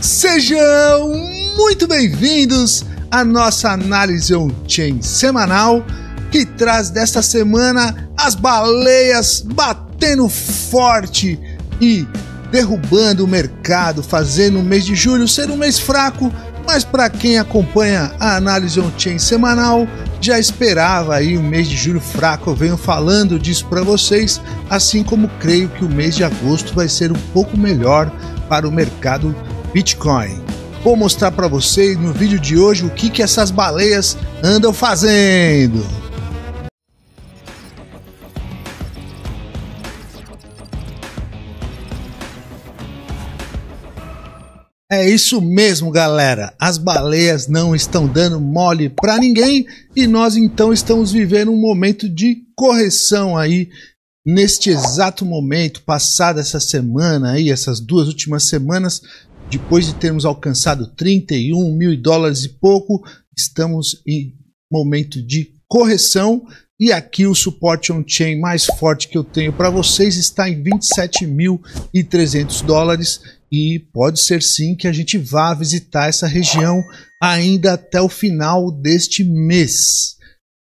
Sejam muito bem-vindos à nossa análise on-chain semanal que traz desta semana as baleias batendo forte e derrubando o mercado, fazendo o mês de julho ser um mês fraco, mas para quem acompanha a análise on-chain semanal, já esperava aí um mês de julho fraco, eu venho falando disso para vocês, assim como creio que o mês de agosto vai ser um pouco melhor para o mercado Bitcoin. Vou mostrar para vocês no vídeo de hoje o que, que essas baleias andam fazendo. É isso mesmo, galera. As baleias não estão dando mole para ninguém e nós então estamos vivendo um momento de correção aí neste exato momento, passada essa semana aí, essas duas últimas semanas, depois de termos alcançado 31 mil dólares e pouco, estamos em momento de correção e aqui o suporte on-chain mais forte que eu tenho para vocês está em 27.300 dólares e pode ser sim que a gente vá visitar essa região ainda até o final deste mês.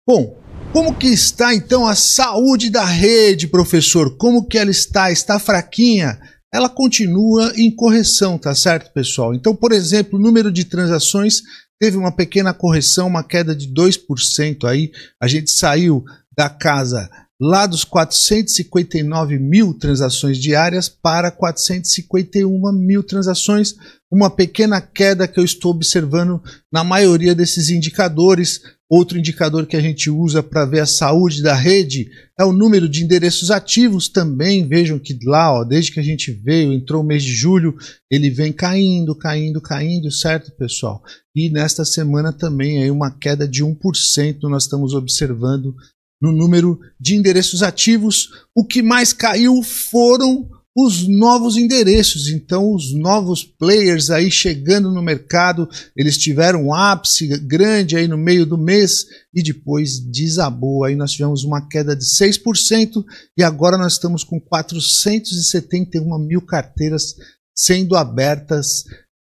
Bom, como que está então a saúde da rede, professor? Como que ela está? Está fraquinha? ela continua em correção, tá certo, pessoal? Então, por exemplo, o número de transações teve uma pequena correção, uma queda de 2% aí. A gente saiu da casa lá dos 459 mil transações diárias para 451 mil transações, uma pequena queda que eu estou observando na maioria desses indicadores, Outro indicador que a gente usa para ver a saúde da rede é o número de endereços ativos também. Vejam que lá, ó, desde que a gente veio, entrou o mês de julho, ele vem caindo, caindo, caindo, certo, pessoal? E nesta semana também aí uma queda de 1% nós estamos observando no número de endereços ativos. O que mais caiu foram os novos endereços. Então, os novos players aí chegando no mercado, eles tiveram um ápice grande aí no meio do mês e depois desabou. Aí nós tivemos uma queda de 6% e agora nós estamos com 471 mil carteiras sendo abertas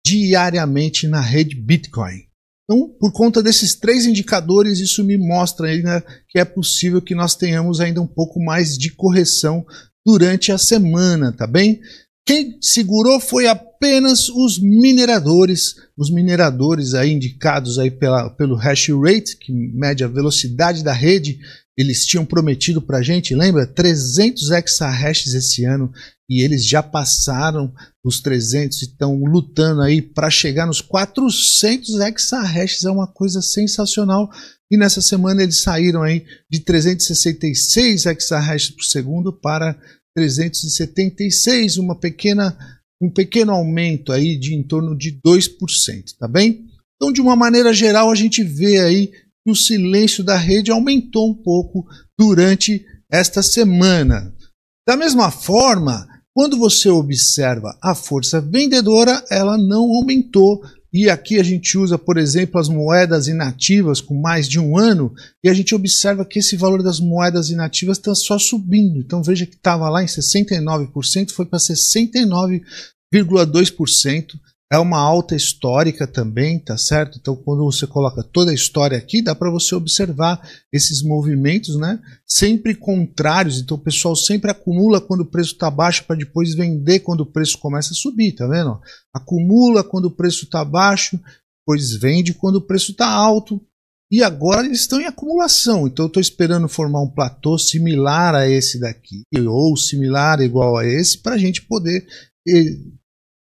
diariamente na rede Bitcoin. Então, por conta desses três indicadores, isso me mostra ainda né, que é possível que nós tenhamos ainda um pouco mais de correção durante a semana, tá bem? Quem segurou foi apenas os mineradores, os mineradores aí indicados aí pela, pelo hash rate, que mede a velocidade da rede. Eles tinham prometido para a gente, lembra? 300 exahashes esse ano e eles já passaram os 300 e estão lutando aí para chegar nos 400 exahashes. É uma coisa sensacional. E nessa semana eles saíram aí de 366 exahash por segundo para 376, uma pequena, um pequeno aumento aí de em torno de 2%, tá bem? Então, de uma maneira geral, a gente vê aí que o silêncio da rede aumentou um pouco durante esta semana. Da mesma forma, quando você observa a força vendedora, ela não aumentou. E aqui a gente usa, por exemplo, as moedas inativas com mais de um ano, e a gente observa que esse valor das moedas inativas está só subindo. Então veja que estava lá em 69%, foi para 69,2% é uma alta histórica também, tá certo? Então, quando você coloca toda a história aqui, dá para você observar esses movimentos, né? Sempre contrários. Então, o pessoal sempre acumula quando o preço está baixo para depois vender quando o preço começa a subir, tá vendo? Acumula quando o preço está baixo, depois vende quando o preço está alto. E agora eles estão em acumulação. Então, eu estou esperando formar um platô similar a esse daqui, ou similar igual a esse, para a gente poder eh,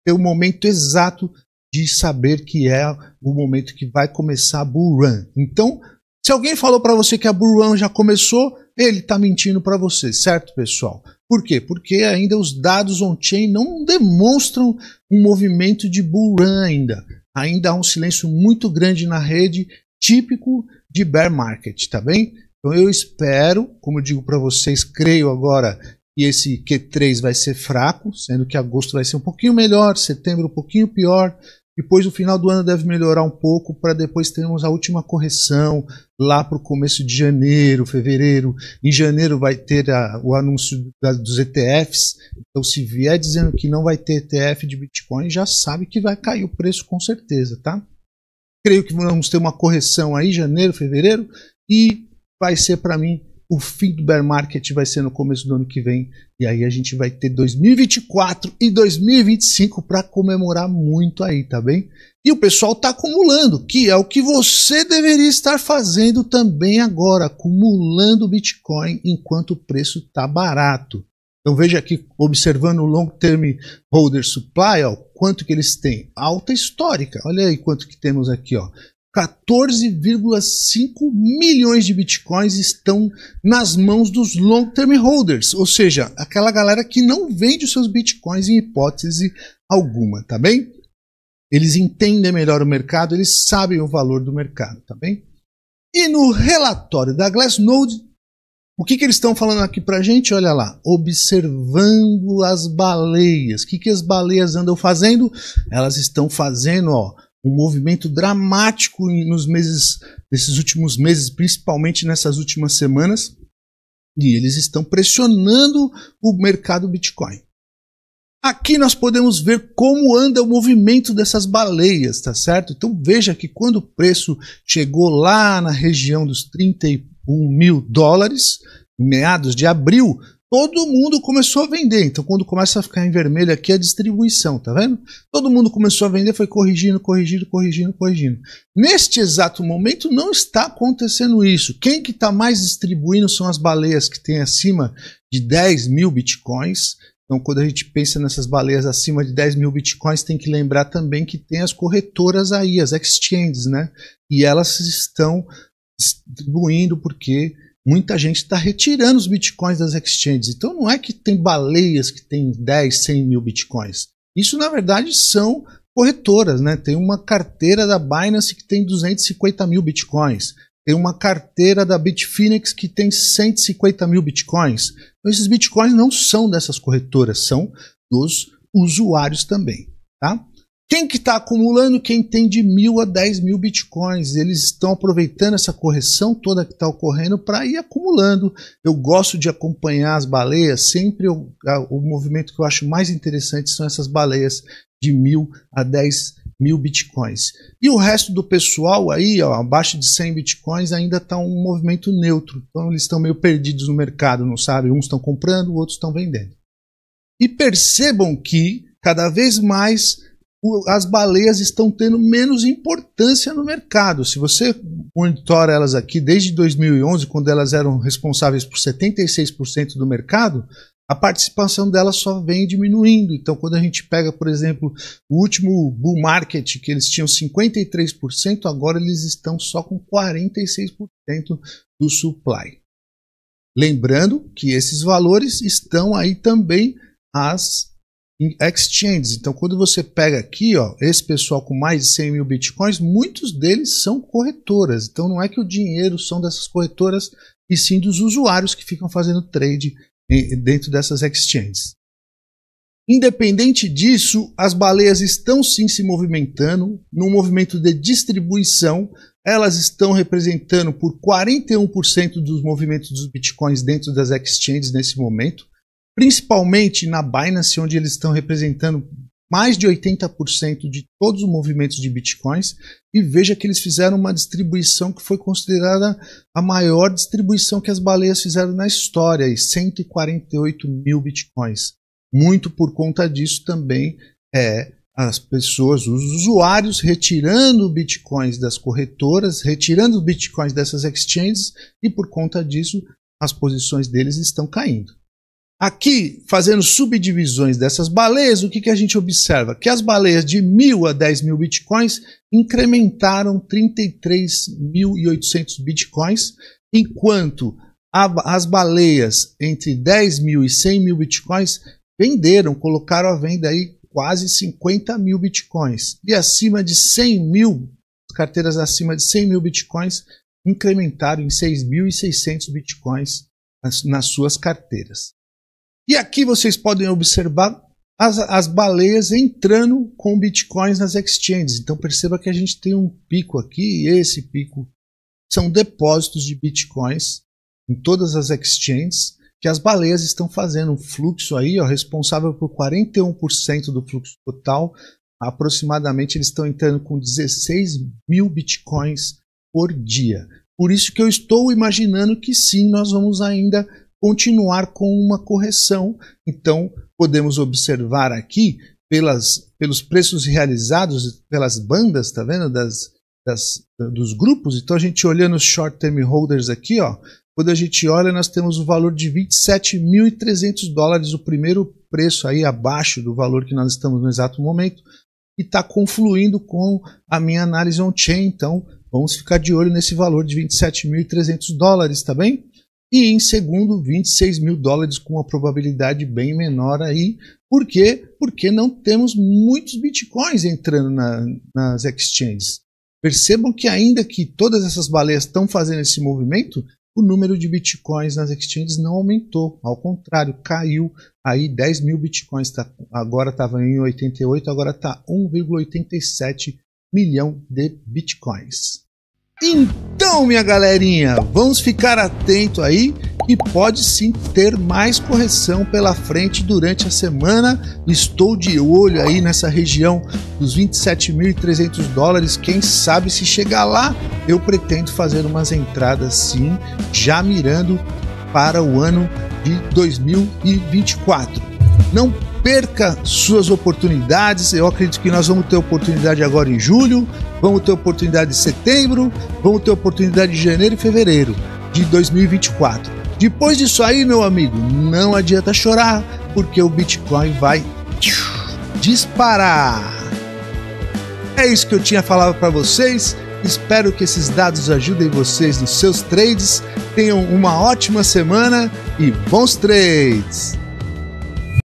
ter o momento exato de saber que é o momento que vai começar a bull run. Então, se alguém falou para você que a bull run já começou, ele está mentindo para você, certo, pessoal? Por quê? Porque ainda os dados on-chain não demonstram um movimento de bull run ainda. Ainda há um silêncio muito grande na rede, típico de bear market, tá bem? Então eu espero, como eu digo para vocês, creio agora e esse Q3 vai ser fraco, sendo que agosto vai ser um pouquinho melhor, setembro um pouquinho pior. Depois o final do ano deve melhorar um pouco para depois termos a última correção lá para o começo de janeiro, fevereiro. Em janeiro vai ter a, o anúncio da, dos ETFs. Então, se vier dizendo que não vai ter ETF de Bitcoin, já sabe que vai cair o preço com certeza, tá? Creio que vamos ter uma correção aí, janeiro, fevereiro, e vai ser para mim o fim do bear market vai ser no começo do ano que vem. E aí a gente vai ter 2024 e 2025 para comemorar muito aí, tá bem? E o pessoal está acumulando, que é o que você deveria estar fazendo também agora, acumulando Bitcoin enquanto o preço está barato. Então veja aqui, observando o Long Term Holder Supply, ó, quanto que eles têm? Alta histórica. Olha aí quanto que temos aqui, ó. 14,5 milhões de bitcoins estão nas mãos dos long term holders, ou seja, aquela galera que não vende os seus bitcoins em hipótese alguma, tá bem? Eles entendem melhor o mercado, eles sabem o valor do mercado, tá bem? E no relatório da Glassnode, o que, que eles estão falando aqui pra gente? Olha lá, observando as baleias. O que, que as baleias andam fazendo? Elas estão fazendo, ó, um movimento dramático nos meses, nesses últimos meses, principalmente nessas últimas semanas, e eles estão pressionando o mercado Bitcoin. Aqui nós podemos ver como anda o movimento dessas baleias, tá certo? Então veja que quando o preço chegou lá na região dos 31 mil dólares, meados de abril, todo mundo começou a vender. Então, quando começa a ficar em vermelho aqui, é a distribuição, tá vendo? Todo mundo começou a vender, foi corrigindo, corrigindo, corrigindo, corrigindo. Neste exato momento, não está acontecendo isso. Quem que está mais distribuindo são as baleias que têm acima de 10 mil bitcoins. Então, quando a gente pensa nessas baleias acima de 10 mil bitcoins, tem que lembrar também que tem as corretoras aí, as exchanges, né? E elas estão distribuindo porque muita gente está retirando os bitcoins das exchanges. Então não é que tem baleias que tem 10, 100 mil bitcoins. Isso na verdade são corretoras, né? Tem uma carteira da Binance que tem 250 mil bitcoins. Tem uma carteira da Bitfinex que tem 150 mil bitcoins. Então, esses bitcoins não são dessas corretoras, são dos usuários também, tá? Quem que está acumulando? Quem tem de mil a dez mil bitcoins. Eles estão aproveitando essa correção toda que está ocorrendo para ir acumulando. Eu gosto de acompanhar as baleias. Sempre a, o movimento que eu acho mais interessante são essas baleias de mil a dez mil bitcoins. E o resto do pessoal aí, ó, abaixo de 100 bitcoins, ainda está um movimento neutro. Então eles estão meio perdidos no mercado, não sabe? Uns estão comprando, outros estão vendendo. E percebam que cada vez mais as baleias estão tendo menos importância no mercado. Se você monitora elas aqui desde 2011, quando elas eram responsáveis por 76% do mercado, a participação delas só vem diminuindo. Então, quando a gente pega, por exemplo, o último bull market, que eles tinham 53%, agora eles estão só com 46% do supply. Lembrando que esses valores estão aí também as exchanges. Então, quando você pega aqui, ó, esse pessoal com mais de 100 mil bitcoins, muitos deles são corretoras. Então, não é que o dinheiro são dessas corretoras, e sim dos usuários que ficam fazendo trade eh, dentro dessas exchanges. Independente disso, as baleias estão sim se movimentando num movimento de distribuição. Elas estão representando por 41% dos movimentos dos bitcoins dentro das exchanges nesse momento principalmente na Binance, onde eles estão representando mais de 80% de todos os movimentos de bitcoins e veja que eles fizeram uma distribuição que foi considerada a maior distribuição que as baleias fizeram na história, e 148 mil bitcoins. Muito por conta disso também é as pessoas, os usuários retirando bitcoins das corretoras, retirando bitcoins dessas exchanges e por conta disso as posições deles estão caindo. Aqui, fazendo subdivisões dessas baleias, o que, que a gente observa? Que as baleias de mil a 10.000 mil bitcoins incrementaram 33.800 bitcoins, enquanto a, as baleias entre 10.000 mil e 100.000 mil bitcoins venderam, colocaram à venda aí quase 50 mil bitcoins. E acima de 100 mil, carteiras acima de 100.000 mil bitcoins incrementaram em 6.600 bitcoins nas, nas suas carteiras. E aqui vocês podem observar as, as baleias entrando com bitcoins nas exchanges. Então perceba que a gente tem um pico aqui, e esse pico são depósitos de bitcoins em todas as exchanges que as baleias estão fazendo um fluxo aí, ó, responsável por 41% do fluxo total. Aproximadamente eles estão entrando com 16 mil bitcoins por dia. Por isso que eu estou imaginando que sim, nós vamos ainda continuar com uma correção. Então, podemos observar aqui pelas, pelos preços realizados pelas bandas, tá vendo? Das, das, dos grupos. Então, a gente olhando os short term holders aqui, ó, quando a gente olha, nós temos o valor de 27.300 dólares, o primeiro preço aí abaixo do valor que nós estamos no exato momento, e está confluindo com a minha análise on-chain. Então, vamos ficar de olho nesse valor de 27.300 dólares, tá bem? E em segundo, 26 mil dólares com uma probabilidade bem menor aí. Por quê? Porque não temos muitos bitcoins entrando na, nas exchanges. Percebam que ainda que todas essas baleias estão fazendo esse movimento, o número de bitcoins nas exchanges não aumentou, ao contrário, caiu. Aí 10 mil bitcoins tá, agora estava em 88, agora está 1,87 milhão de bitcoins. Então, minha galerinha, vamos ficar atento aí e pode sim ter mais correção pela frente durante a semana. Estou de olho aí nessa região dos 27.300 dólares. Quem sabe se chegar lá, eu pretendo fazer umas entradas sim, já mirando para o ano de 2024. Não perca suas oportunidades. Eu acredito que nós vamos ter oportunidade agora em julho, vamos ter oportunidade em setembro, vamos ter oportunidade em janeiro e fevereiro de 2024. Depois disso aí, meu amigo, não adianta chorar, porque o Bitcoin vai disparar. É isso que eu tinha falado para vocês. Espero que esses dados ajudem vocês nos seus trades. Tenham uma ótima semana e bons trades!